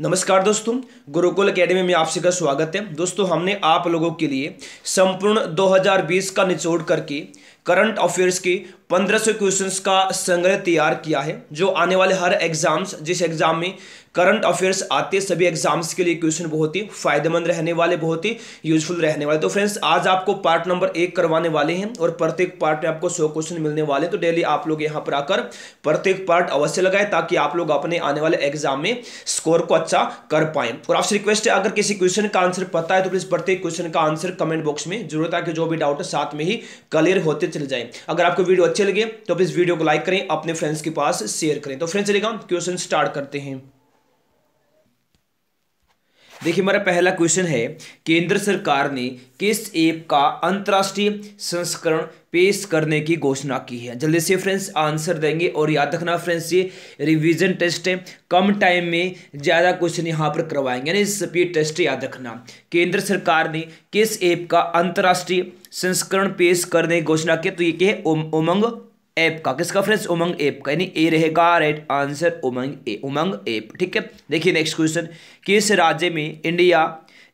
नमस्कार दोस्तों गुरुकुल एकेडमी में आप का स्वागत है दोस्तों हमने आप लोगों के लिए संपूर्ण 2020 का निचोड़ करके करंट अफेयर्स के 1500 क्वेश्चंस का संग्रह तैयार किया है जो आने वाले हर एग्जाम्स जिस एग्जाम में करंट अफेयर्स आते सभी एग्जाम्स के लिए क्वेश्चन बहुत ही फायदेमंद रहने वाले बहुत ही यूजफुल रहने वाले तो फ्रेंड्स आज आपको पार्ट नंबर एक करवाने वाले हैं और प्रत्येक पार्ट में आपको सौ क्वेश्चन मिलने वाले तो डेली आप लोग यहाँ पर आकर प्रत्येक पार्ट अवश्य लगाए ताकि आप लोग अपने आने वाले एग्जाम में स्कोर को अच्छा कर पाए और आपसे रिक्वेस्ट है अगर किसी क्वेश्चन का आंसर पता है तो प्लीज प्रत्येक क्वेश्चन का आंसर कमेंट बॉक्स में जरूर ताकि जो भी डाउट है साथ में ही क्लियर होते चले जाए अगर आपको वीडियो अच्छे लगे तो प्लीज वीडियो को लाइक करें अपने फ्रेंड्स के पास शेयर करें तो फ्रेंड्स चलेगा क्वेश्चन स्टार्ट करते हैं देखिए हमारा पहला क्वेश्चन है केंद्र सरकार ने किस ऐप का अंतर्राष्ट्रीय संस्करण पेश करने की घोषणा की है जल्दी से फ्रेंड्स आंसर देंगे और याद रखना फ्रेंड्स ये रिवीजन टेस्ट है कम टाइम में ज़्यादा क्वेश्चन यहाँ पर करवाएंगे यानी स्पीड टेस्ट याद रखना केंद्र सरकार ने किस ऐप का अंतर्राष्ट्रीय संस्करण पेश करने की घोषणा की तो ये क्या है उमंग ऐप का किसका फ्रेंड्स उमंग ऐप का यानी ए रहेगा right answer Umang A Umang app ठीक है देखिए नेक्स्ट क्वेश्चन किस राज्य में इंडिया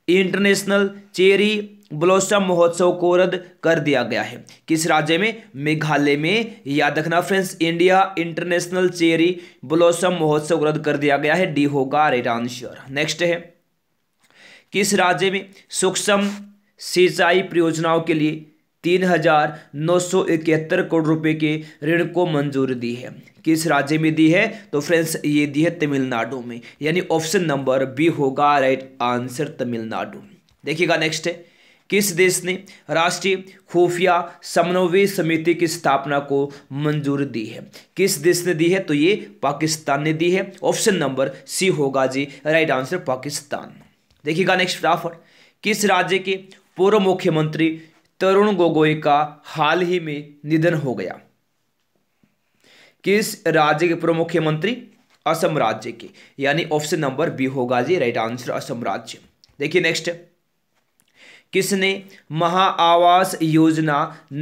इंटरनेशनल चेरी ब्लॉसम महोत्सव को रद्द कर दिया गया है किस राज्य में मेघालय में याद रखना friends India international cherry blossom महोत्सव को रद्द कर दिया गया है डी होगा राइट आंसर नेक्स्ट है किस राज्य में सूक्ष्म सिंचाई परियोजनाओं के लिए तीन हजार नौ सौ इकहत्तर करोड़ रुपए के ऋण को मंजूरी दी है किस राज्य में दी है तो फ्रेंड्स ये दी है तमिलनाडु में यानी ऑप्शन नंबर बी होगा राइट आंसर तमिलनाडु देखिएगा नेक्स्ट है किस देश ने राष्ट्रीय खुफिया समन्वय समिति की स्थापना को मंजूरी दी है किस देश ने दी है तो ये पाकिस्तान ने दी है ऑप्शन नंबर सी होगा जी राइट आंसर पाकिस्तान देखिएगा नेक्स्ट फटाफट किस राज्य के पूर्व मुख्यमंत्री तरुण गोगोई का हाल ही में निधन हो गया किस राज्य के पूर्व मुख्यमंत्री असम राज्य के यानी ऑप्शन नंबर बी होगा जी राइट आंसर असम राज्य देखिए नेक्स्ट किसने महा आवास योजना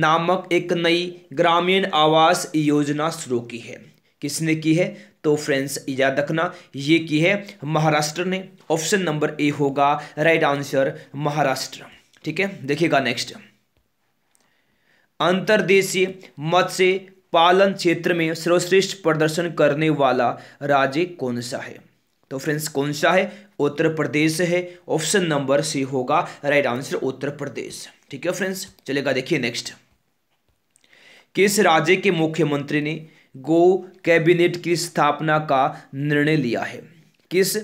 नामक एक नई ग्रामीण आवास योजना शुरू की है किसने की है तो फ्रेंड्स याद रखना ये की है महाराष्ट्र ने ऑप्शन नंबर ए होगा राइट आंसर महाराष्ट्र ठीक है देखिएगा नेक्स्ट अंतर्देशीय मत्स्य पालन क्षेत्र में सर्वश्रेष्ठ प्रदर्शन करने वाला राज्य कौन सा है तो फ्रेंड्स कौन सा है उत्तर प्रदेश है ऑप्शन नंबर सी होगा राइट आंसर उत्तर प्रदेश ठीक है फ्रेंड्स चलेगा देखिए नेक्स्ट किस राज्य के मुख्यमंत्री ने गो कैबिनेट की स्थापना का निर्णय लिया है किस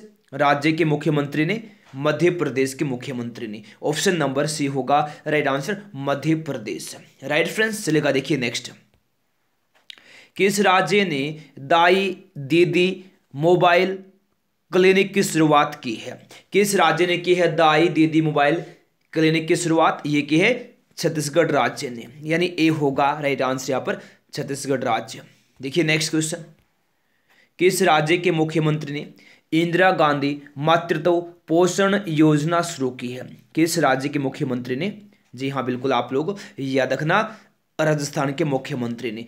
राज्य के मुख्यमंत्री ने मध्य प्रदेश के मुख्यमंत्री ने ऑप्शन नंबर सी होगा right answer Madhya Pradesh right friends चलेगा देखिए नेक्स्ट किस राज्य ने दाई दीदी मोबाइल क्लिनिक की शुरुआत की है किस राज्य ने की है दाई दीदी मोबाइल क्लिनिक की शुरुआत ये की है छत्तीसगढ़ राज्य ने यानी ए होगा राइट आंसर यहां पर छत्तीसगढ़ राज्य देखिए नेक्स्ट क्वेश्चन किस राज्य के मुख्यमंत्री ने इंदिरा गांधी मातृत्व पोषण योजना शुरू की है किस राज्य के मुख्यमंत्री ने जी हाँ बिल्कुल आप लोग याद रखना राजस्थान के मुख्यमंत्री ने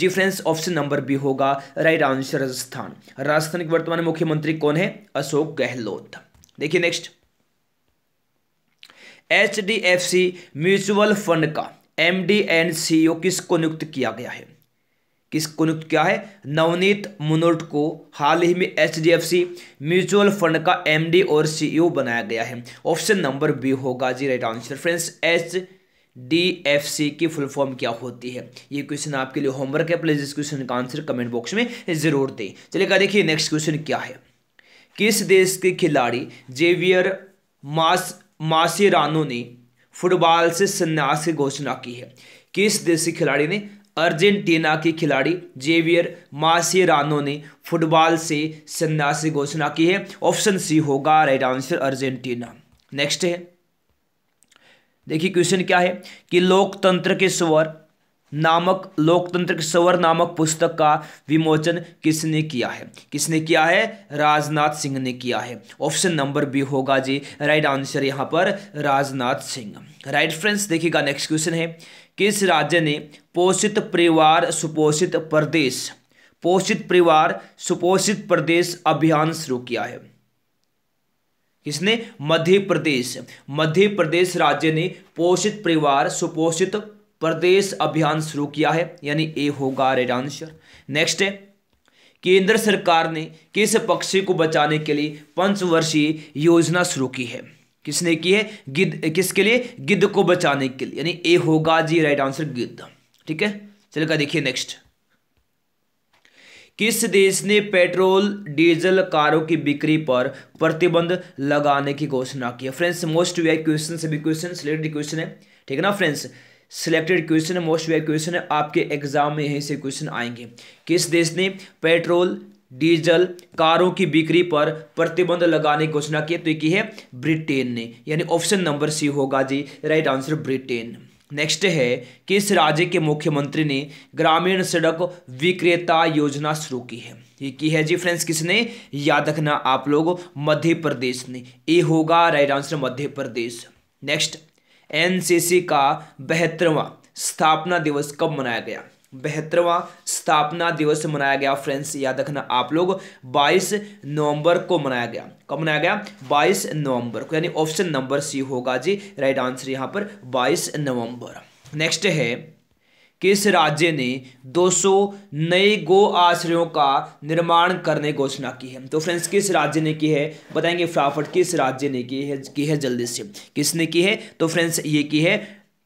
जी फ्रेंड्स ऑप्शन नंबर बी होगा राइट आंसर राजस्थान राजस्थान के वर्तमान मुख्यमंत्री कौन है अशोक गहलोत देखिए next H D F C mutual fund का एम डी एंड सीईओ किसको नियुक्त किया गया है किसको नियुक्त किया है नवनीत मुनोट को हाल ही में एचडीएफसी म्यूचुअल फंड का एमडी और सीईओ बनाया गया है ऑप्शन नंबर बी होगा जी right answer friends H D F C की फुल फॉर्म क्या होती है ये क्वेश्चन आपके लिए होमवर्क है प्लीज इस क्वेश्चन का आंसर कमेंट बॉक्स में जरूर दें चलेगा देखिए नेक्स्ट क्वेश्चन क्या है किस देश के खिलाड़ी जेवियर मास मासीरानो ने फुटबॉल से संन्यास की घोषणा की है किस देश के खिलाड़ी ने अर्जेंटीना के खिलाड़ी जेवियर मासेरानो ने फुटबॉल से संन्यास की घोषणा की है ऑप्शन सी होगा राइट आंसर अर्जेंटीना नेक्स्ट है देखिए क्वेश्चन क्या है कि लोकतंत्र के स्वर नामक लोकतंत्र के स्वर नामक पुस्तक का विमोचन किसने किया है किसने किया है राजनाथ सिंह ने किया है ऑप्शन नंबर बी होगा जी राइट आंसर यहां पर राजनाथ सिंह राइट फ्रेंड्स देखिएगा नेक्स्ट क्वेश्चन है किस राज्य ने पोषित परिवार सुपोषित प्रदेश पोषित परिवार सुपोषित प्रदेश अभियान शुरू किया है किसने मध्य प्रदेश मध्य प्रदेश राज्य ने पोषित परिवार सुपोषित प्रदेश अभियान शुरू किया है यानी ए होगा रेड आंसर नेक्स्ट है केंद्र सरकार ने किस पक्षी को बचाने के लिए पंचवर्षीय योजना शुरू की है किसने की है गिद्ध किसके लिए गिद्ध को बचाने के लिए यानी ए होगा जी राइट आंसर गिद्ध ठीक है चलेगा देखिए नेक्स्ट किस देश ने पेट्रोल डीजल कारों की बिक्री पर प्रतिबंध लगाने की घोषणा की फ्रेंड्स मोस्ट वे क्वेश्चन सभी क्वेश्चन सिलेक्टेड क्वेश्चन है ठीक है ना फ्रेंड्स सिलेक्टेड क्वेश्चन है मोस्ट वे क्वेश्चन है आपके एग्जाम में यहीं से क्वेश्चन आएंगे किस देश ने पेट्रोल डीजल कारों की बिक्री पर प्रतिबंध लगाने की घोषणा की तो की है ब्रिटेन ने यानी ऑप्शन नंबर सी होगा जी राइट आंसर ब्रिटेन नेक्स्ट है किस राज्य के मुख्यमंत्री ने ग्रामीण सड़क विक्रेता योजना शुरू की है ये की है जी फ्रेंड्स किसने याद रखना आप लोग मध्य प्रदेश ने ए होगा right answer Madhya Pradesh next NCC का बेहतरवा स्थापना दिवस कब मनाया गया बेहतरवा स्थापना दिवस मनाया गया फ्रेंड्स याद रखना आप लोग 22 नवंबर को मनाया गया कब मनाया गया 22 नवंबर को यानी ऑप्शन नंबर सी होगा जी राइट आंसर यहाँ पर 22 नवंबर नेक्स्ट है किस राज्य ने 200 नए गो आश्रयों का निर्माण करने घोषणा की है तो फ्रेंड्स किस राज्य ने की है बताएंगे फटाफट किस राज्य ने की है की है जल्दी से किसने की है तो फ्रेंड्स ये की है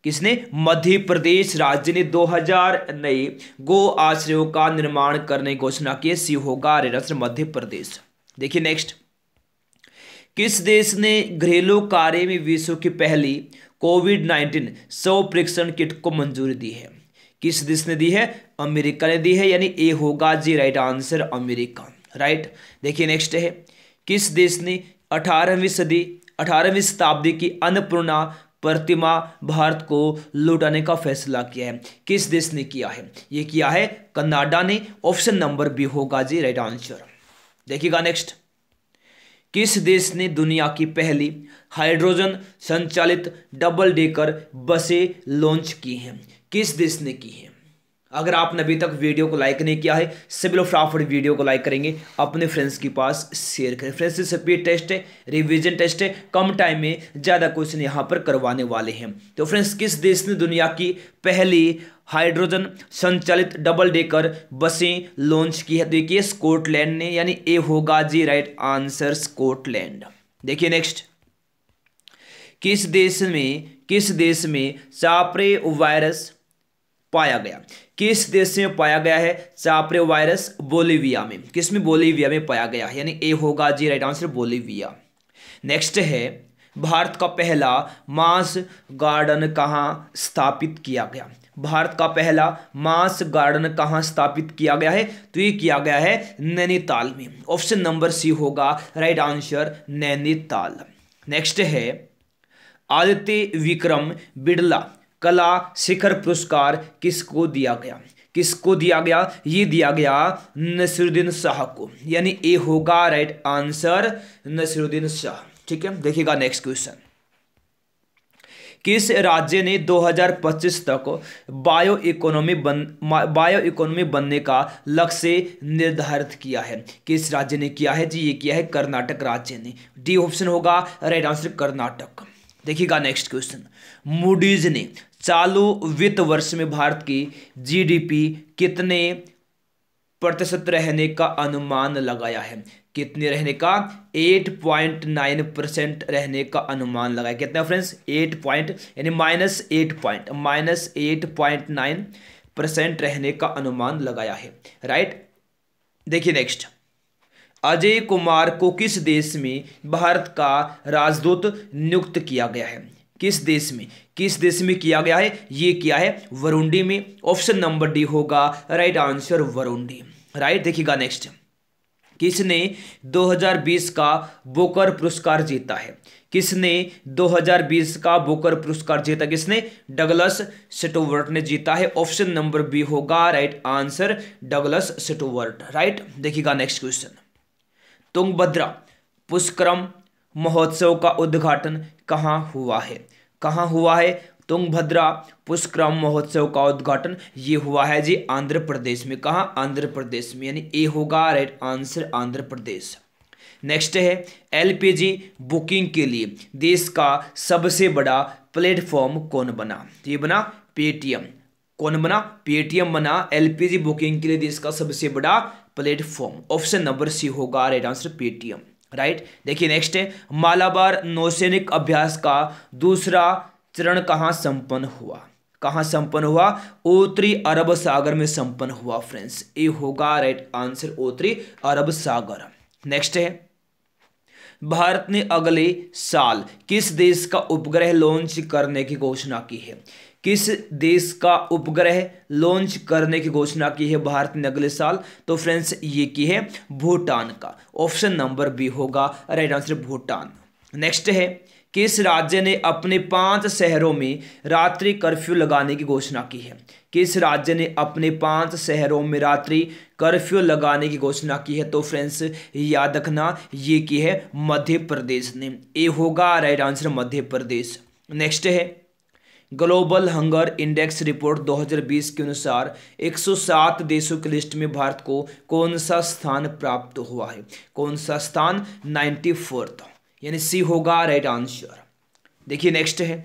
किसने मध्य प्रदेश राज्य ने 2000 नए गो आश्रयों का निर्माण करने की घोषणा की है सी मध्य प्रदेश देखिए नेक्स्ट किस देश ने घरेलू कार्य में विश्व की पहली कोविड नाइन्टीन सौ परीक्षण किट को मंजूरी दी है किस देश ने दी है अमेरिका ने दी है यानी ए होगा जी राइट आंसर अमेरिका राइट देखिए नेक्स्ट है किस देश ने अठारहवीं सदी अठारहवीं शताब्दी की अन्नपूर्णा प्रतिमा भारत को लौटाने का फैसला किया है किस देश ने किया है ये किया है कनाडा ने ऑप्शन नंबर बी होगा जी राइट आंसर देखिएगा नेक्स्ट किस देश ने दुनिया की पहली हाइड्रोजन संचालित डबल डेकर बसें लॉन्च की हैं किस देश ने की हैं अगर आपने अभी तक वीडियो को लाइक नहीं किया है सभी लोग फटाफट वीडियो को लाइक करेंगे अपने फ्रेंड्स के पास शेयर करें फ्रेंड्स स्पीड टेस्ट है रिविजन टेस्ट है कम टाइम में ज़्यादा क्वेश्चन यहाँ पर करवाने वाले हैं तो फ्रेंड्स किस देश ने दुनिया की पहली हाइड्रोजन संचालित डबल डेकर बसें लॉन्च की है तो देखिए स्कॉटलैंड ने यानी ए होगा जी राइट आंसर स्कॉटलैंड देखिए नेक्स्ट किस देश में किस देश में चापरे वायरस पाया गया किस देश में पाया गया है चापरे वायरस बोलीविया में किस में बोलीविया में पाया गया यानी ए होगा जी राइट आंसर बोलीविया नेक्स्ट है भारत का पहला मांस गार्डन कहाँ स्थापित किया गया भारत का पहला मांस गार्डन कहाँ स्थापित किया गया है तो ये किया गया है नैनीताल में ऑप्शन नंबर सी होगा राइट आंसर नैनीताल नेक्स्ट है आदित्य विक्रम बिड़ला कला शिखर पुरस्कार किसको दिया गया किसको दिया गया ये दिया गया नसरुद्दीन शाह को यानी ए होगा राइट आंसर नसरुद्दीन शाह ठीक है देखिएगा नेक्स्ट क्वेश्चन किस राज्य ने 2025 तक बायो इकोनॉमी बन बायो इकोनॉमी बनने का लक्ष्य निर्धारित किया है किस राज्य ने किया है जी ये किया है कर्नाटक राज्य ने डी ऑप्शन होगा राइट आंसर कर्नाटक देखिएगा नेक्स्ट क्वेश्चन मूडीज ने चालू वित्त वर्ष में भारत की जीडीपी कितने प्रतिशत रहने का अनुमान लगाया है कितने रहने का 8.9 परसेंट रहने का अनुमान लगाया कितना फ्रेंड्स 8 पॉइंट यानी minus eight point minus eight point nine percent रहने का अनुमान लगाया है राइट देखिए नेक्स्ट अजय कुमार को किस देश में भारत का राजदूत नियुक्त किया गया है किस देश में किस देश में किया गया है ये किया है वरुंडी में ऑप्शन नंबर डी होगा राइट आंसर वरुंडी राइट देखिएगा नेक्स्ट किसने 2020 का बोकर पुरस्कार जीता है किसने 2020 का बोकर पुरस्कार जीता किसने डगलस सेटोवर्ट ने जीता है ऑप्शन नंबर बी होगा right answer Douglas Stewart right देखिएगा नेक्स्ट क्वेश्चन तुंगभद्रा पुष्करम महोत्सव का उद्घाटन कहाँ हुआ है कहाँ हुआ है तुंगभद्रा पुष्करम महोत्सव का उद्घाटन ये हुआ है जी आंध्र प्रदेश में कहाँ आंध्र प्रदेश में यानी ए होगा right answer Andhra Pradesh next है एलपीजी बुकिंग के लिए देश का सबसे बड़ा प्लेटफॉर्म कौन बना तो ये बना पेटीएम कौन बना पेटीएम बना एलपीजी बुकिंग के लिए देश का सबसे बड़ा प्लेटफॉर्म ऑप्शन नंबर सी होगा राइट आंसर पेटीएम राइट देखिए नेक्स्ट है मालाबार नौसैनिक अभ्यास का दूसरा चरण कहाँ संपन्न हुआ कहाँ संपन्न हुआ उत्तरी अरब सागर में संपन्न हुआ फ्रेंड्स ये होगा राइट आंसर उत्तरी अरब सागर नेक्स्ट है भारत ने अगले साल किस देश का उपग्रह लॉन्च करने की घोषणा की है किस देश का उपग्रह लॉन्च करने की घोषणा की है भारत ने अगले साल तो फ्रेंड्स ये की है भूटान का ऑप्शन नंबर बी होगा राइट आंसर भूटान नेक्स्ट है किस राज्य ने अपने पांच शहरों में रात्रि कर्फ्यू लगाने की घोषणा की है किस राज्य ने अपने पांच शहरों में रात्रि कर्फ्यू लगाने की घोषणा की है तो फ्रेंड्स याद रखना ये की है मध्य प्रदेश ने ए होगा right answer Madhya Pradesh next है ग्लोबल हंगर इंडेक्स रिपोर्ट 2020 के अनुसार 107 देशों की लिस्ट में भारत को कौन सा स्थान प्राप्त हुआ है कौन सा स्थान नाइन्टी यानी सी होगा राइट आंसर देखिए नेक्स्ट है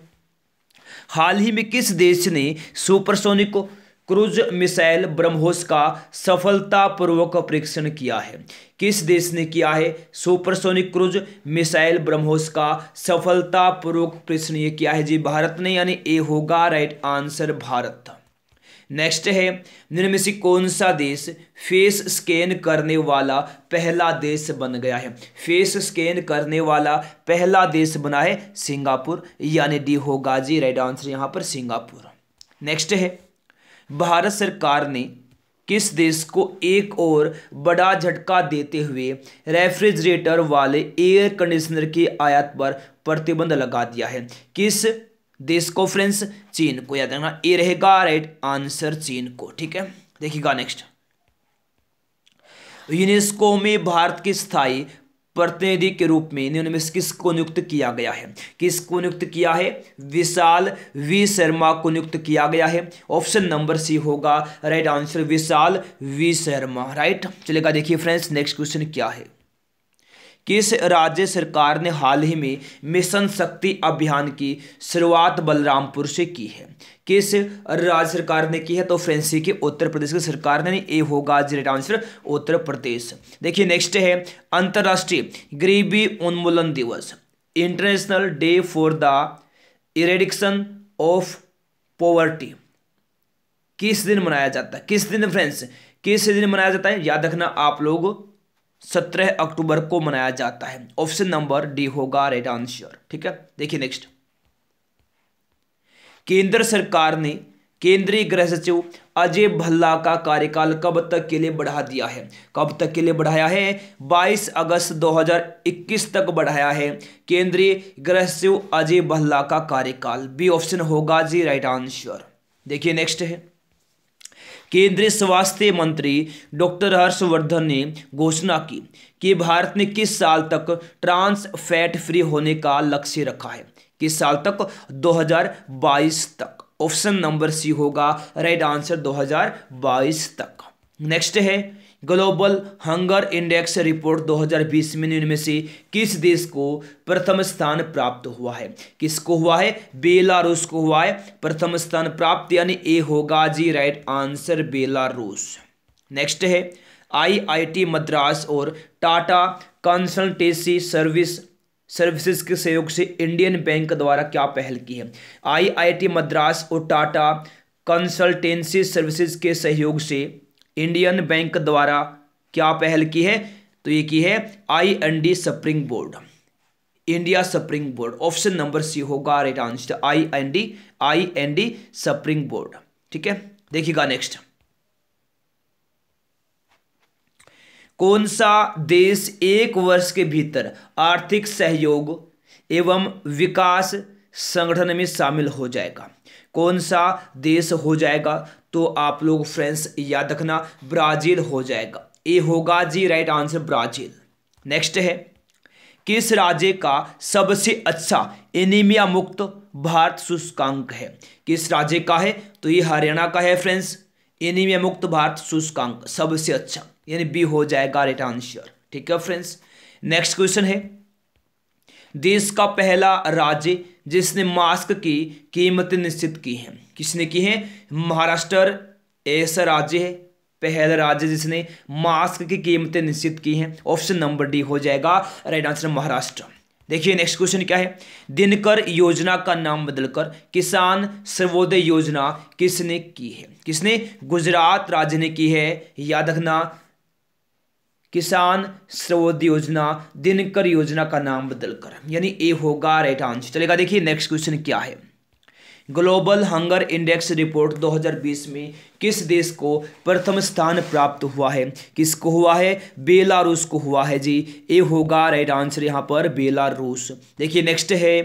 हाल ही में किस देश ने सुपरसोनिक को क्रूज मिसाइल ब्रह्मोस का सफलतापूर्वक परीक्षण किया है किस देश ने किया है सुपरसोनिक क्रूज मिसाइल ब्रह्मोस का सफलतापूर्वक परीक्षण यह किया है जी भारत ने यानी ए होगा राइट आंसर भारत नेक्स्ट है निर्मित से कौन सा देश फेस स्कैन करने वाला पहला देश बन गया है फेस स्कैन करने वाला पहला देश बना है सिंगापुर यानी डी होगा जी राइट आंसर यहाँ पर सिंगापुर नेक्स्ट है भारत सरकार ने किस देश को एक और बड़ा झटका देते हुए रेफ्रिजरेटर वाले एयर कंडीशनर के आयात पर प्रतिबंध लगा दिया है किस देश को फ्रेंड्स चीन को याद रखना ए रहेगा राइट आंसर चीन को ठीक है देखिएगा नेक्स्ट यूनेस्को में भारत की स्थायी प्रतिनिधि के रूप में इन्होंने में किसको नियुक्त किया गया है किसको नियुक्त किया है विशाल वी शर्मा को नियुक्त किया गया है ऑप्शन नंबर सी होगा right answer Vishal V Sharma right चलेगा देखिए फ्रेंड्स नेक्स्ट क्वेश्चन क्या है किस राज्य सरकार ने हाल ही में मिशन शक्ति अभियान की शुरुआत बलरामपुर से की है किस राज्य सरकार ने की है तो फ्रेंड सी के उत्तर प्रदेश की सरकार ने ए होगा राइट आंसर उत्तर प्रदेश देखिए नेक्स्ट है अंतर्राष्ट्रीय गरीबी उन्मूलन दिवस international day for the eradication of poverty किस दिन मनाया जाता है किस दिन फ्रेंड्स किस दिन मनाया जाता है याद रखना आप लोग सत्रह अक्टूबर को मनाया जाता है ऑप्शन नंबर डी होगा राइट आंसर ठीक है देखिए नेक्स्ट केंद्र सरकार ने केंद्रीय गृह सचिव अजय भल्ला का कार्यकाल कब तक के लिए बढ़ा दिया है कब तक के लिए बढ़ाया है 22 अगस्त 2021 तक बढ़ाया है केंद्रीय गृह सचिव अजय भल्ला का कार्यकाल बी ऑप्शन होगा जी राइट आंसर देखिए नेक्स्ट है केंद्रीय स्वास्थ्य मंत्री डॉक्टर हर्षवर्धन ने घोषणा की कि भारत ने किस साल तक ट्रांस फैट फ्री होने का लक्ष्य रखा है किस साल तक 2022 तक ऑप्शन नंबर सी होगा राइट आंसर 2022 तक नेक्स्ट है ग्लोबल हंगर इंडेक्स रिपोर्ट 2020 में इनमें से किस देश को प्रथम स्थान प्राप्त हुआ है किसको हुआ है बेलारूस को हुआ है प्रथम स्थान प्राप्त यानी ए होगा जी राइट आंसर बेलारूस नेक्स्ट है आईआईटी मद्रास और टाटा कंसल्टेंसी सर्विस सर्विसेज के सहयोग से इंडियन बैंक द्वारा क्या पहल की है आईआईटी मद्रास और टाटा कंसल्टेंसी सर्विसेज के सहयोग से इंडियन बैंक द्वारा क्या पहल की है तो ये की है I N D spring board India spring board option number C होगा right answer I N D I N D spring board ठीक है देखिएगा नेक्स्ट कौन सा देश एक वर्ष के भीतर आर्थिक सहयोग एवं विकास संगठन में शामिल हो जाएगा कौन सा देश हो जाएगा तो आप लोग फ्रेंड्स याद रखना ब्राज़ील हो जाएगा ए होगा जी राइट आंसर ब्राज़ील नेक्स्ट है किस राज्य का सबसे अच्छा एनीमिया मुक्त भारत सूचकांक है किस राज्य का है तो ये हरियाणा का है फ्रेंड्स एनीमिया मुक्त भारत सूचकांक सबसे अच्छा यानी बी हो जाएगा राइट आंसर ठीक है फ्रेंड्स नेक्स्ट क्वेश्चन है देश का पहला राज्य जिसने मास्क की कीमत निश्चित की है किसने की है महाराष्ट्र ऐसा राज्य है पहला राज्य जिसने मास्क की कीमतें निश्चित की हैं ऑप्शन नंबर डी हो जाएगा राइट आंसर महाराष्ट्र देखिए नेक्स्ट क्वेश्चन क्या है दिनकर योजना का नाम बदलकर किसान सर्वोदय योजना किसने की है किसने गुजरात राज्य ने की है याद रखना किसान स्रोत योजना दिनकर योजना का नाम बदलकर यानी ए होगा राइट आंसर चलेगा देखिए नेक्स्ट क्वेश्चन क्या है ग्लोबल हंगर इंडेक्स रिपोर्ट 2020 में किस देश को प्रथम स्थान प्राप्त हुआ है किसको हुआ है बेलारूस को हुआ है जी ए होगा राइट आंसर यहाँ पर बेलारूस देखिए नेक्स्ट है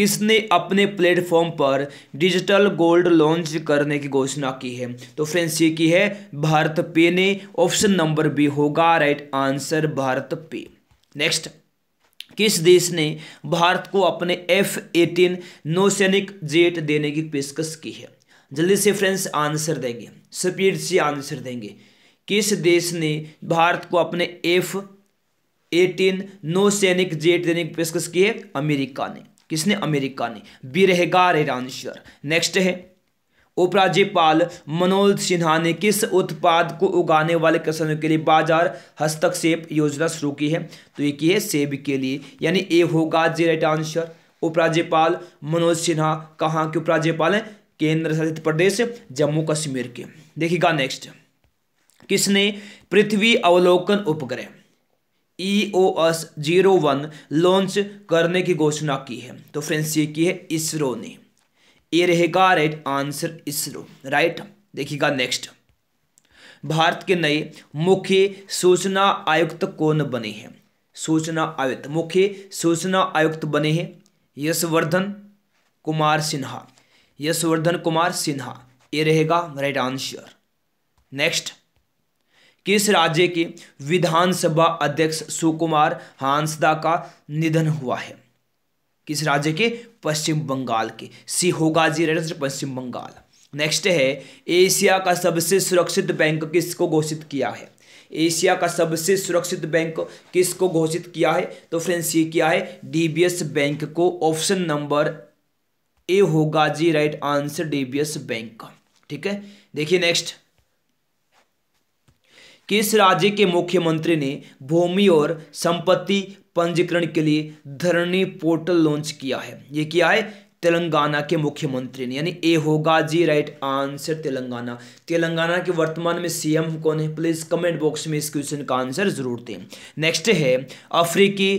किसने अपने प्लेटफॉर्म पर डिजिटल गोल्ड लॉन्च करने की घोषणा की है तो फ्रेंड्स ये की है भारत पे ने ऑप्शन नंबर बी होगा right answer Bharat Pe next किस देश ने भारत को अपने एफ एटीन नौसैनिक जेट देने की पेशकश की है जल्दी से फ्रेंड्स आंसर देंगे स्पीड से आंसर देंगे किस देश ने भारत को अपने एफ एटीन नौसैनिक जेट देने की पेशकश की है अमेरिका ने किसने अमेरिका ने बिरहेगार ईरानश्वर नेक्स्ट है उपराज्यपाल मनोज सिन्हा ने किस उत्पाद को उगाने वाले किसानों के लिए बाजार हस्तक्षेप योजना शुरू की है तो ये की है सेब के लिए यानी ए होगा जे राइट आंसर उपराज्यपाल मनोज सिन्हा कहाँ के उपराज्यपाल हैं केंद्र शासित प्रदेश जम्मू कश्मीर के देखिएगा नेक्स्ट किसने पृथ्वी अवलोकन उपग्रह E O S zero one launch करने की घोषणा की है तो फ्रेंड्स ये की है इसरो ने ये रहेगा राइट आंसर इसरो राइट देखिएगा नेक्स्ट भारत के नए मुख्य सूचना आयुक्त कौन बने हैं सूचना आयुक्त मुख्य सूचना आयुक्त बने हैं यशवर्धन कुमार सिन्हा यशवर्धन कुमार सिन्हा ये रहेगा राइट आंसर नेक्स्ट किस राज्य के विधानसभा अध्यक्ष सुकुमार हांसदा का निधन हुआ है किस राज्य के पश्चिम बंगाल के सी होगा जी पश्चिम बंगाल नेक्स्ट है एशिया का सबसे सुरक्षित बैंक किसको घोषित किया है एशिया का सबसे सुरक्षित बैंक किसको घोषित किया है तो फ्रेंड्स ये किया है डीबीएस बैंक को ऑप्शन नंबर ए होगा जी राइट आंसर डीबीएस बैंक का ठीक है देखिए नेक्स्ट किस राज्य के मुख्यमंत्री ने भूमि और संपत्ति पंजीकरण के लिए धरणी पोर्टल लॉन्च किया है ये किया है तेलंगाना के मुख्यमंत्री ने यानी ए होगा जी राइट आंसर तेलंगाना तेलंगाना के वर्तमान में सीएम कौन है प्लीज़ कमेंट बॉक्स में इस क्वेश्चन का आंसर ज़रूर दें नेक्स्ट है अफ्रीकी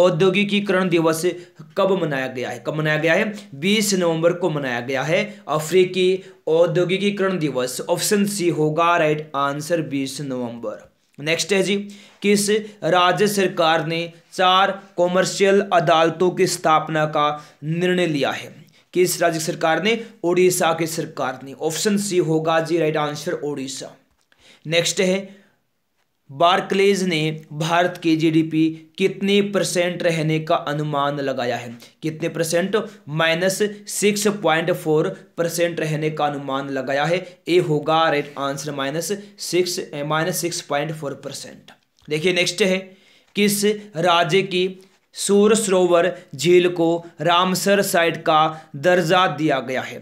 औद्योगिकीकरण दिवस कब मनाया गया है कब मनाया गया है 20 नवंबर को मनाया गया है अफ्रीकी औद्योगिकीकरण दिवस ऑप्शन सी होगा राइट आंसर बीस नवंबर नेक्स्ट है जी किस राज्य सरकार ने चार कॉमर्शियल अदालतों की स्थापना का निर्णय लिया है किस राज्य सरकार ने ओडिशा की सरकार ने ऑप्शन सी होगा जी राइट आंसर ओडिशा नेक्स्ट है बार्कलेज ने भारत के जीडीपी कितने परसेंट रहने का अनुमान लगाया है कितने percent minus six point four percent रहने का अनुमान लगाया है ए होगा right answer minus six minus six point four percent देखिए नेक्स्ट है किस राज्य की सूर सरोवर झील को रामसर साइट का दर्जा दिया गया है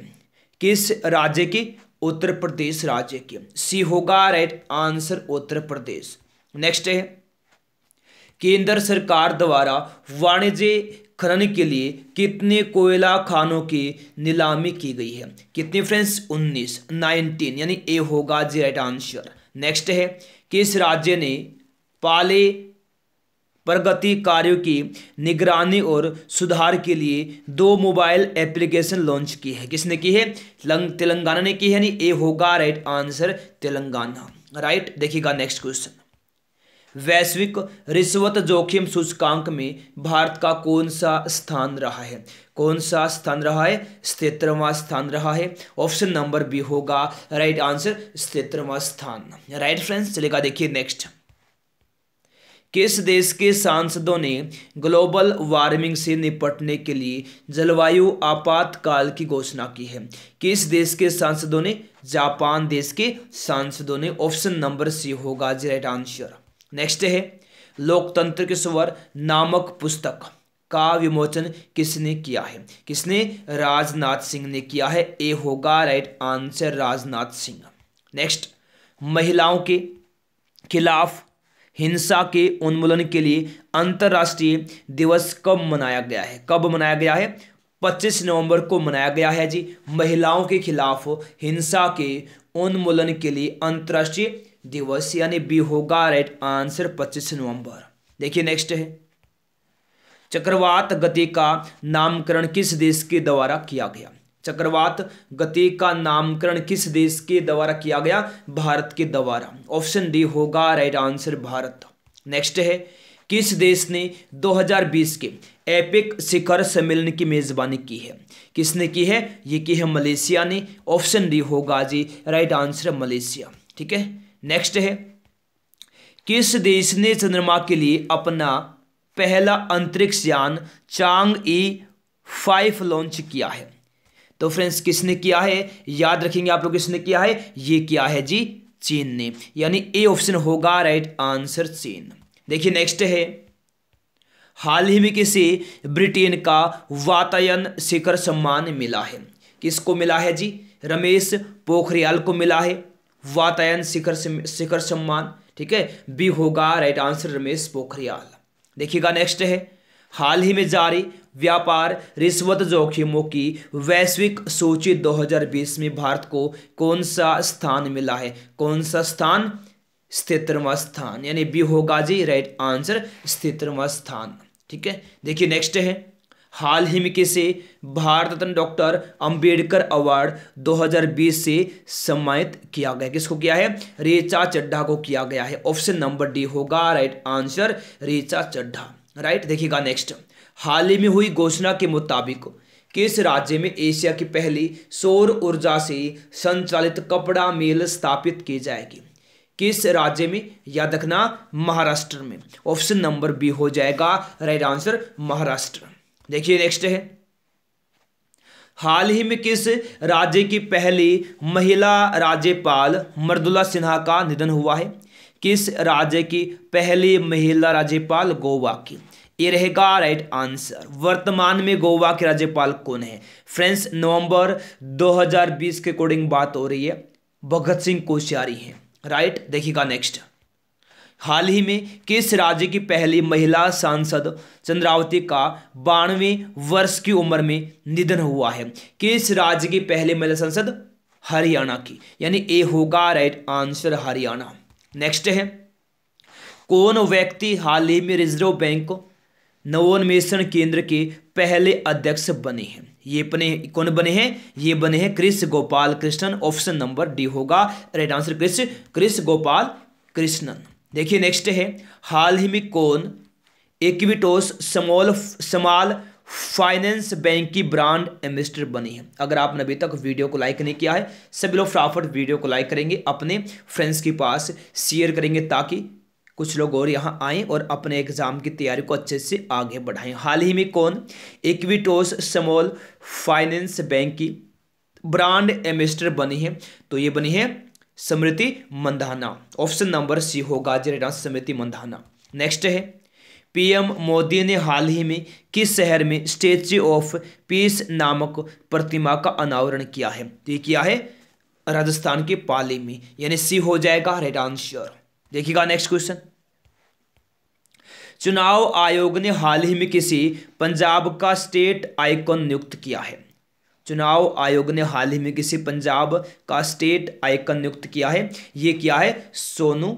किस राज्य की उत्तर प्रदेश राज्य के सी होगा right answer Uttar Pradesh next है केंद्र सरकार द्वारा वाणिज्य खनन के लिए कितने कोयला खानों की नीलामी की गई है कितने फ्रेंड्स उन्नीस नाइनटीन यानी ए होगा जी राइट आंसर नेक्स्ट है किस राज्य ने पाले प्रगति कार्यों की निगरानी और सुधार के लिए दो मोबाइल एप्लीकेशन लॉन्च की है किसने की है तेलंगाना ने की है यानी ए होगा राइट आंसर तेलंगाना राइट देखिएगा नेक्स्ट क्वेश्चन वैश्विक रिश्वत जोखिम सूचकांक में भारत का कौन सा स्थान रहा है कौन सा स्थान रहा है सतरवा स्थान रहा है ऑप्शन नंबर बी होगा राइट आंसर सतरवा स्थान राइट फ्रेंड्स चलेगा देखिए नेक्स्ट किस देश के सांसदों ने ग्लोबल वार्मिंग से निपटने के लिए जलवायु आपातकाल की घोषणा की है किस देश के सांसदों ने जापान देश के सांसदों ने ऑप्शन नंबर सी होगा जी राइट आंसर नेक्स्ट है लोकतंत्र के स्वर नामक पुस्तक का विमोचन किसने किया है किसने राजनाथ सिंह ने किया है ए होगा right answer Rajnath Singh next महिलाओं के खिलाफ हिंसा के उन्मूलन के लिए अंतर्राष्ट्रीय दिवस कब मनाया गया है कब मनाया गया है 25 नवंबर को मनाया गया है जी महिलाओं के खिलाफ हिंसा के उन्मूलन के लिए अंतर्राष्ट्रीय दिवस यानी बी होगा राइट आंसर 25 नवंबर देखिए नेक्स्ट है चक्रवात गति का नामकरण किस देश के द्वारा किया गया चक्रवात गति का नामकरण किस देश के द्वारा किया गया भारत के द्वारा ऑप्शन डी होगा राइट आंसर भारत नेक्स्ट है किस देश ने 2020 के एपिक शिखर सम्मेलन की मेजबानी की है किसने की है ये की है मलेशिया ने ऑप्शन डी होगा जी राइट आंसर मलेशिया ठीक है नेक्स्ट है किस देश ने चंद्रमा के लिए अपना पहला अंतरिक्ष यान चांग ई फाइव लॉन्च किया है तो फ्रेंड्स किसने किया है याद रखेंगे आप लोग किसने किया है ये किया है जी चीन ने यानी ए ऑप्शन होगा राइट आंसर चीन देखिए नेक्स्ट है हाल ही में किसे ब्रिटेन का वातायन शिखर सम्मान मिला है किसको मिला है जी रमेश पोखरियाल को मिला है वातायन शिखर शिखर सम्मान ठीक है बी होगा राइट आंसर रमेश पोखरियाल देखिएगा नेक्स्ट है हाल ही में जारी व्यापार रिश्वत जोखिमों की वैश्विक सूची 2020 में भारत को कौन सा स्थान मिला है कौन सा स्थान स्थितरवा स्थान यानी बी होगा जी राइट आंसर स्थितरवा स्थान ठीक है देखिए नेक्स्ट है हाल ही में किसे भारत रत्न डॉक्टर अंबेडकर अवार्ड 2020 से सम्मानित किया गया किसको किया है रेचा चड्ढा को किया गया है ऑप्शन नंबर डी होगा right answer Richa Chadha right देखिएगा नेक्स्ट हाल ही में हुई घोषणा के मुताबिक किस राज्य में एशिया की पहली सौर ऊर्जा से संचालित कपड़ा मिल स्थापित की जाएगी किस राज्य में याद रखना महाराष्ट्र में ऑप्शन नंबर बी हो जाएगा राइट आंसर महाराष्ट्र देखिए नेक्स्ट है हाल ही में किस राज्य की पहली महिला राज्यपाल मृदुला सिन्हा का निधन हुआ है किस राज्य की पहली महिला राज्यपाल गोवा की ये रहेगा राइट आंसर वर्तमान में गोवा के राज्यपाल कौन है फ्रेंड्स नवंबर 2020 के अकॉर्डिंग बात हो रही है भगत सिंह कोश्यारी हैं राइट देखिएगा नेक्स्ट हाल ही में किस राज्य की पहली महिला सांसद चंद्रावती का बानवे वर्ष की उम्र में निधन हुआ है किस राज्य की पहली महिला सांसद हरियाणा की यानी ए होगा राइट आंसर हरियाणा नेक्स्ट है कौन व्यक्ति हाल ही में रिजर्व बैंक नवोन्मेषण केंद्र के पहले अध्यक्ष बने हैं ये अपने कौन बने हैं ये बने हैं Krishna Gopal Krishnan option number D होगा राइट आंसर कृष्ण कृष्ण गोपाल कृष्णन देखिए नेक्स्ट है हाल ही में कौन Equitas small small finance bank की ब्रांड एम्बेसडर बनी है अगर आपने अभी तक वीडियो को लाइक नहीं किया है सभी लोग फटाफट वीडियो को लाइक करेंगे अपने फ्रेंड्स के पास शेयर करेंगे ताकि कुछ लोग और यहाँ आएँ और अपने एग्ज़ाम की तैयारी को अच्छे से आगे बढ़ाएं हाल ही में कौन इक्विटोस स्मॉल फाइनेंस बैंक की ब्रांड एम्बेसडर बनी है तो ये बनी है Smriti Mandhana option number C होगा जरा स्मृति मंदाना नेक्स्ट है पीएम मोदी ने हाल ही में किस शहर में स्टेच्यू ऑफ पीस नामक प्रतिमा का अनावरण किया है तो ये किया है राजस्थान के पाली में यानी सी हो जाएगा रेडांशर आंसर देखिएगा नेक्स्ट क्वेश्चन चुनाव आयोग ने हाल ही में किसी पंजाब का स्टेट आइकॉन नियुक्त किया है चुनाव आयोग ने हाल ही में किसी पंजाब का स्टेट आइकन नियुक्त किया है यह क्या है सोनू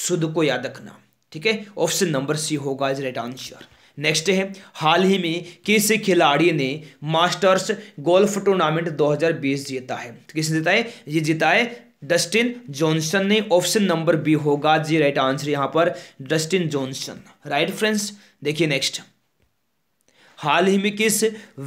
सुद को याद रखना ठीक है ऑप्शन नंबर सी होगा इज राइट आंसर नेक्स्ट है हाल ही में किस खिलाड़ी ने मास्टर्स गोल्फ टूर्नामेंट 2020 जीता है किसने जीता है ये जीता है डस्टिन जॉनसन ने ऑप्शन नंबर बी होगा जी राइट आंसर यहां पर डस्टिन जॉनसन राइट फ्रेंड्स देखिए नेक्स्ट हाल ही में किस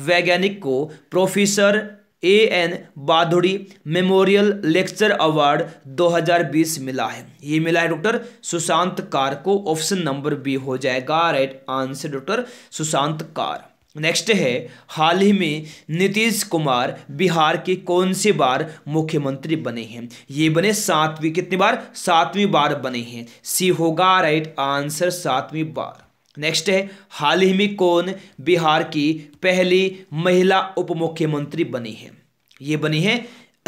वैज्ञानिक को प्रोफेसर ए एन बाधुड़ी मेमोरियल लेक्चर अवार्ड 2020 मिला है ये मिला है डॉक्टर सुशांत कार को ऑप्शन नंबर बी हो जाएगा right answer doctor Sushant Kar next है हाल ही में नीतीश कुमार बिहार के कौन से बार मुख्यमंत्री बने हैं ये बने सातवीं कितनी बार सातवीं बार बने हैं सी होगा राइट आंसर सातवीं बार नेक्स्ट है हाल ही में कौन बिहार की पहली महिला उप मुख्यमंत्री बनी है ये बनी है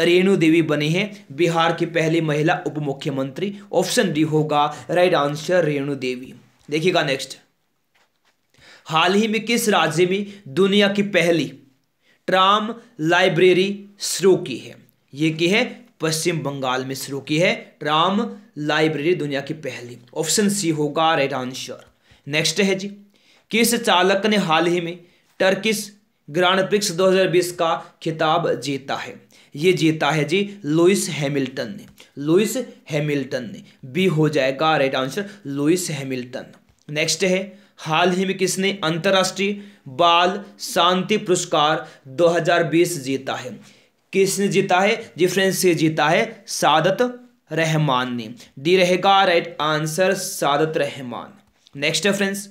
रेणु देवी बनी है बिहार की पहली महिला उप मुख्यमंत्री ऑप्शन डी होगा राइट आंसर रेणु देवी देखिएगा नेक्स्ट हाल ही में किस राज्य में दुनिया की पहली ट्राम लाइब्रेरी शुरू की है ये की है पश्चिम बंगाल में शुरू की है ट्राम लाइब्रेरी दुनिया की पहली ऑप्शन सी होगा राइट आंसर नेक्स्ट है जी किस चालक ने हाल ही में टर्किस ग्रांड प्रिक्स 2020 का खिताब जीता है ये जीता है जी लुइस हैमिल्टन ने लुइस हैमिल्टन ने बी हो जाएगा right answer Lewis Hamilton next है हाल ही में किसने अंतर्राष्ट्रीय बाल शांति पुरस्कार 2020 जीता है किसने जीता है जी फ्रेंड्स से जीता है सादत रहमान ने डी रहेगा right answer Saadat Rahman next है फ्रेंड्स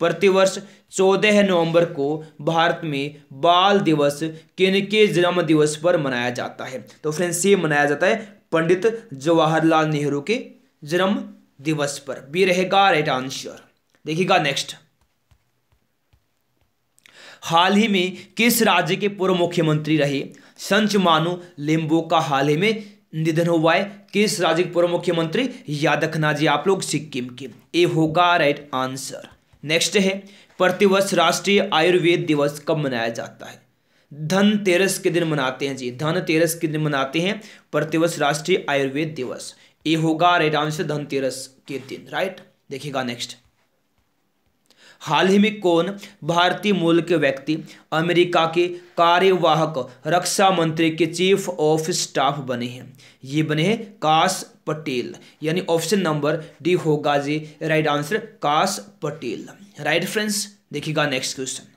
प्रतिवर्ष चौदह नवंबर को भारत में बाल दिवस किनके जन्म दिवस पर मनाया जाता है तो फ्रेंड्स ये मनाया जाता है पंडित जवाहरलाल नेहरू के जन्म दिवस पर बी रहेगा राइट आंसर देखिएगा नेक्स्ट हाल ही में किस राज्य के पूर्व मुख्यमंत्री रहे संच मानो लिम्बो का हाल ही में निधन हुआ है किस राज्य के पूर्व मुख्यमंत्री याद रखना जी आप लोग सिक्किम के ये होगा राइट आंसर नेक्स्ट है प्रतिवर्ष राष्ट्रीय आयुर्वेद दिवस कब मनाया जाता है धनतेरस के दिन मनाते हैं जी धनतेरस के दिन मनाते हैं प्रतिवर्ष राष्ट्रीय आयुर्वेद दिवस ये होगा राइट आंसर धनतेरस के दिन राइट देखिएगा नेक्स्ट हाल ही में कौन भारतीय मूल के व्यक्ति अमेरिका के कार्यवाहक रक्षा मंत्री के चीफ ऑफ स्टाफ बने हैं ये बने हैं काश पटेल यानी ऑप्शन नंबर डी होगा जी right answer Kash Patel right friends देखिएगा नेक्स्ट क्वेश्चन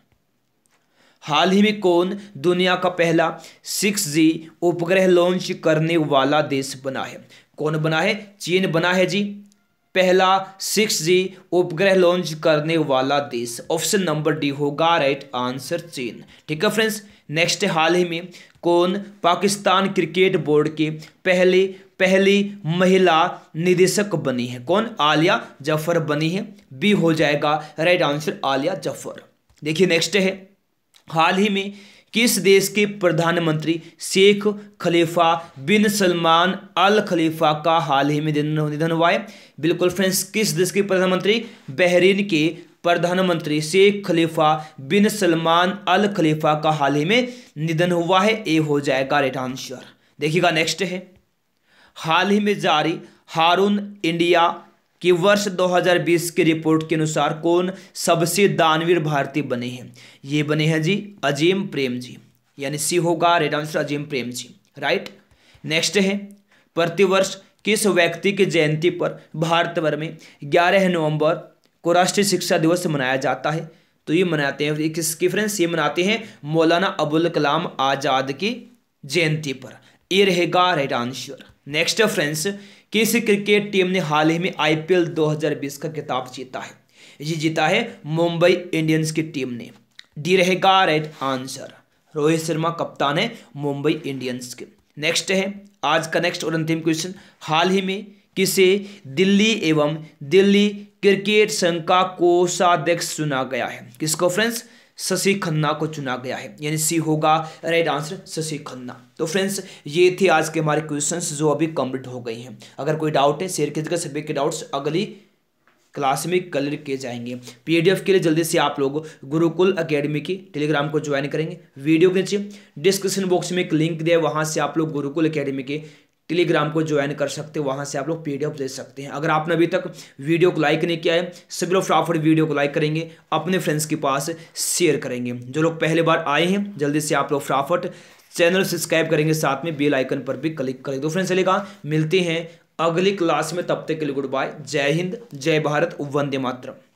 हाल ही में कौन दुनिया का पहला सिक्स जी उपग्रह लॉन्च करने वाला देश बना है कौन बना है चीन बना है जी पहला सिक्स जी उपग्रह लॉन्च करने वाला देश ऑप्शन नंबर डी होगा राइट आंसर चीन ठीक है फ्रेंड्स नेक्स्ट हाल ही में कौन पाकिस्तान क्रिकेट बोर्ड के पहले पहली महिला निदेशक बनी है कौन आलिया जफर बनी है बी हो जाएगा राइट आंसर आलिया जफर देखिए नेक्स्ट है हाल ही में किस देश के प्रधानमंत्री शेख खलीफा बिन सलमान अल खलीफा का हाल ही में निधन हुआ है बिल्कुल फ्रेंड्स किस देश के प्रधानमंत्री बहरीन के प्रधानमंत्री शेख खलीफा बिन सलमान अल खलीफा का हाल ही में निधन हुआ है ए हो जाएगा रेट आंसर देखिएगा नेक्स्ट है हाल ही में जारी हारून इंडिया कि वर्ष 2020 की रिपोर्ट के अनुसार कौन सबसे दानवीर भारतीय बने हैं ये बने हैं जी अजीम प्रेम जी यानी सी होगा right answer Azim Premji right next है प्रतिवर्ष किस व्यक्ति की जयंती पर भारत भर में ग्यारह नवंबर को राष्ट्रीय शिक्षा दिवस मनाया जाता है तो ये मनाते हैं किसकी फ्रेंड्स ये मनाते हैं मौलाना अबुल कलाम आज़ाद की जयंती पर ये रहेगा राइट आंसर नेक्स्ट फ्रेंड्स किस क्रिकेट टीम ने हाल ही में आईपीएल 2020 का किताब जीता है ये जीता है मुंबई इंडियंस की टीम ने डी रहेगा राइट आंसर रोहित शर्मा कप्तान है मुंबई इंडियंस के नेक्स्ट है आज का नेक्स्ट और अंतिम क्वेश्चन हाल ही में किसे दिल्ली एवं दिल्ली क्रिकेट संघ का कोषाध्यक्ष चुना गया है किसको फ्रेंड्स शशि खन्ना को चुना गया है यानी सी होगा राइट आंसर शशि खन्ना तो फ्रेंड्स ये थे आज के हमारे क्वेश्चंस जो अभी कंप्लीट हो गई हैं अगर कोई डाउट है शेयर कीजिएगा सभी के डाउट्स अगली क्लास में कलर किए जाएंगे पीडीएफ के लिए जल्दी से आप लोग गुरुकुल अकेडमी की टेलीग्राम को ज्वाइन करेंगे वीडियो के नीचे डिस्क्रिप्शन बॉक्स में एक लिंक दिया है वहाँ से आप लोग गुरुकुल अकेडमी के टेलीग्राम को ज्वाइन कर सकते हो वहाँ से आप लोग पी दे सकते हैं अगर आपने अभी तक वीडियो को लाइक नहीं किया है सभी लोग फटाफट वीडियो को लाइक करेंगे अपने फ्रेंड्स के पास शेयर करेंगे जो लोग पहले बार आए हैं जल्दी से आप लोग फटाफट चैनल सब्सक्राइब करेंगे साथ में बेल आइकन पर भी क्लिक करेंगे तो फ्रेंड्स चलेगा मिलते हैं अगली क्लास में तब तक के लिए गुड बाय जय हिंद जय भारत वंदे मातरम